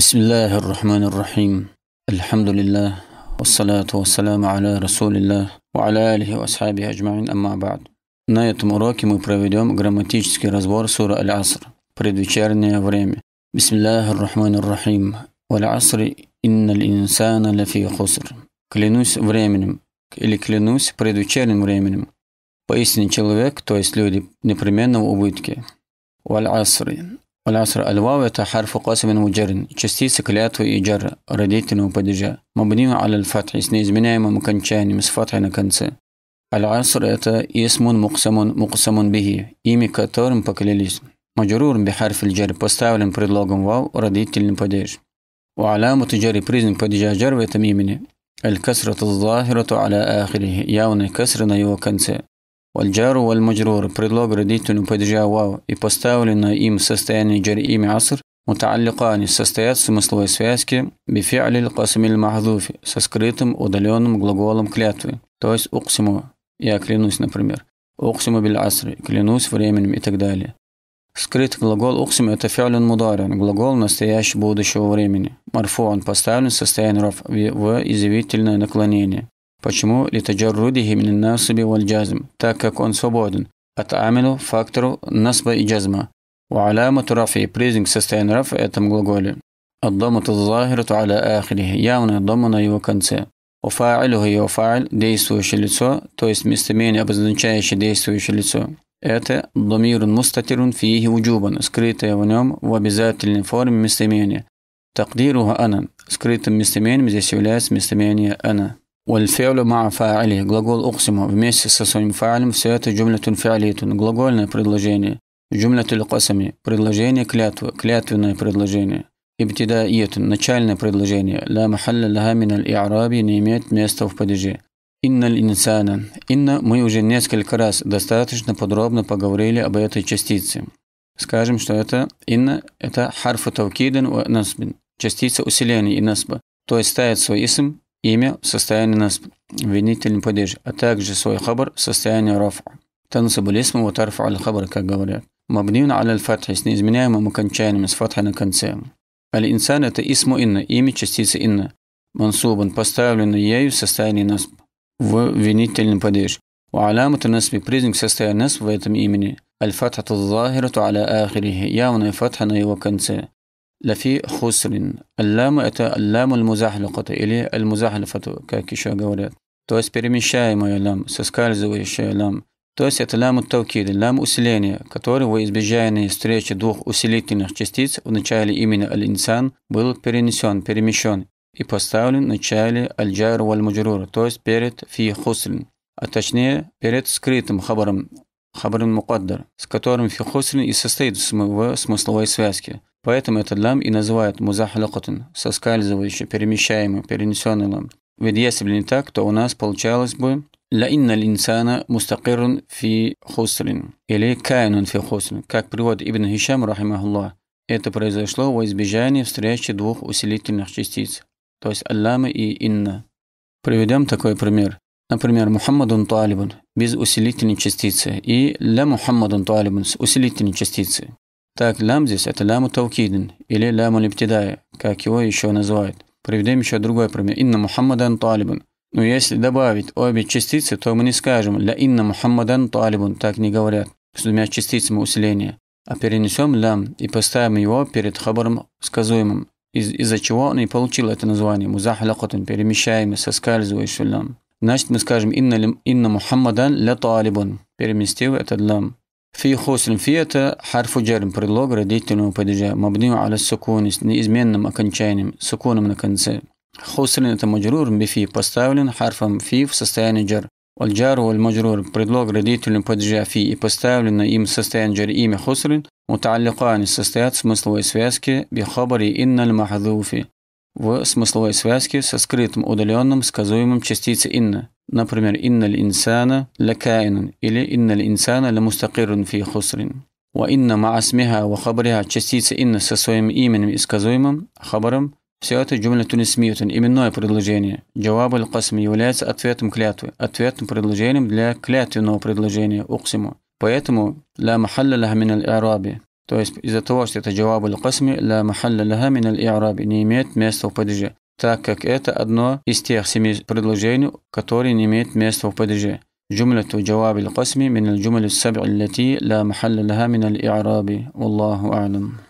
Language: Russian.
بسم الله الرحمن الرحيم الحمد لله والصلاة والسلام على رسول الله وعلى آله وأصحابه أجمعين أما بعد На этом уроке мы проведем грамматический разбор сура Аль-Аср «Предвечернее время». Бисмиллахи ррахман ррахим. Валь-Асри инна инсана лафи хуср. Клянусь временем или клянусь предвечерним временем. Поистине человек, то есть люди, непременно в убытке. Валь-Асри. والعصر الواو حرف قاسم مجر تشستي سكلياتو إيجر رديتنو بدجا مبني على الفتح سنيز منا ممكن مس فتح نكنس العصر أتا اسم مقسم مقسم به إيمي كتور مبكليليس مجرور بحرف الجر بستاول بريدلوغ واو رديتن بدج وعلامة جر بريزن بدجا جر وتميمني الكسرة الظاهرة على آخره ياون كسر نيو كنسي Вальджару вальмаджрур – предлог родительным падежа вау и поставлено им состояние джар имя аср мутаалликани состоят в смысловой связке бифиалил касмиль махдуфи со скрытым удаленным глаголом клятвы, то есть уксиму, я клянусь, например, уксиму биль аср, клянусь временем и так далее. Скрыт глагол «уксим» – это фиалин мударин, глагол настоящего будущего времени. Марфу он поставлен в состояние ров в изъявительное наклонение. Почему? Литаджаррудихи мин насиби валь джазм, так как он свободен от амину, фактору насба и джазма. وعلامة رفعه признак состояния рафа в этом глаголе. الضمة الظاهرة على آخره явная дома на его конце. وفاعله его фа'ль – действующее лицо, то есть местоимение, обозначающее действующее лицо. Это «домирун мустатирун фиихи уджубан» – скрытое в нем в обязательной форме местоимение. Такдируха «ана» – скрытым местоимением здесь является местоимение «ана». Вальфиалю ма фа'али. Глагол уксиму вместе со своим фа'алем. Все это джумлятун фи'алитун. Глагольное предложение. Джумлятуль касами. Предложение клятвы. Клятвенное предложение. Ибтидаиетун. Начальное предложение. Ла махалля лаха миналь и'араби не имеет места в падеже. Инналь инсана. Инна мы уже несколько раз достаточно подробно поговорили об этой частице. Скажем, что это инна – это харфу тавкиден у насбин. Частица усиления и насба. То есть ставит свой исм имя в состоянии насб, винительный падеж, а также свой хабар в состоянии рафа. Тансаб аль-исм ва тарфа аль-хабар, как говорят. Мабниун аль аль-фатхи с неизменяемым окончанием с фатхи на конце. Аль-инсан это исму инна, имя частицы инна. Мансубан, поставлен ею в состоянии нас в винительный падеж. وعلامة النسب بريزنج سستي нас в этом имени Аль الفتحة الظاهرة аля ахирихи, явная фатха на его конце лафи хусрин. Аллама – это аллам аль-музахликата или аль-музахлифату, как еще говорят. То есть перемещаемая лам, соскальзывающая лам. То есть это лам тавкид, лам усиления, который во избежание встречи двух усилительных частиц в начале имени аль-инсан был перенесен, перемещен и поставлен в начале аль-джайр валь-муджрура, то есть перед фи хусрин, а точнее перед скрытым хабаром, хабаром мукаддар, с которым фи хусрин и состоит в смысловой связке. Поэтому этот лам и называют музахалакатун – соскальзывающий, перемещаемый, перенесенный лам. Ведь если бы не так, то у нас получалось бы инна линсана мустакирун фи хусрин» или «Каинун фи хусрин», как приводит Ибн Хишам, рахимахуллах. Это произошло во избежание встречи двух усилительных частиц, то есть «Аллама» и «Инна». Приведем такой пример. Например, «Мухаммадун талибун» без усилительной частицы и «Ля Мухаммадун талибун» с усилительной частицей. Так, лям здесь – это ляму таукидин или ляму лептидая, как его еще называют. Приведем еще другой пример. Инна Мухаммадан талибун. Но ну, если добавить обе частицы, то мы не скажем «ля инна Мухаммадан талибун», так не говорят, с двумя частицами усиления. А перенесем «лям» и поставим его перед хабаром сказуемым, из- из-за чего он и получил это название «музахлакатун» – перемещаемый, соскальзывающий лям. Значит, мы скажем «инна, инна Мухаммадан ля талибун», переместив этот лям. في خوص المفيتة حرف جر بريلوغ رديتنو بدجا مبنيو على السكون نيزمين نم أكنشاني سكون من أكنس خوص لنت مجرور بفي بستاولن حرف في في سستاني جر والجار والمجرور بريلوغ رديتنو بدجا في اي بستاولن إيم سستاني جر إيم خوص متعلقان السستات سمسل وإسفاسك بخبري إن المحذوفي в смысловой связке со скрытым удаленным сказуемым частицей «инна». Например, «инналь инсана ля каинун» или «инналь инсана ля мустакирун фи хусрин». Ва «инна маасмиха ва хабриха» частица «инна» со своим именем и сказуемым хабаром все это джумля тунисмиютин, именное предложение. Джаваб аль-Касм является ответом клятвы, ответным предложением для клятвенного предложения, уксиму. Поэтому «ля махалля лах мин аль-араби» То есть из-за того, что это джаваб аль-касми, ла махалля лаха мин аль-и'раби, не имеет места в падеже, так как это одно из тех семи предложений, которые не имеют места в падеже. جملة جواب القسم من الجمل السبع التي لا محل لها من الإعراب والله أعلم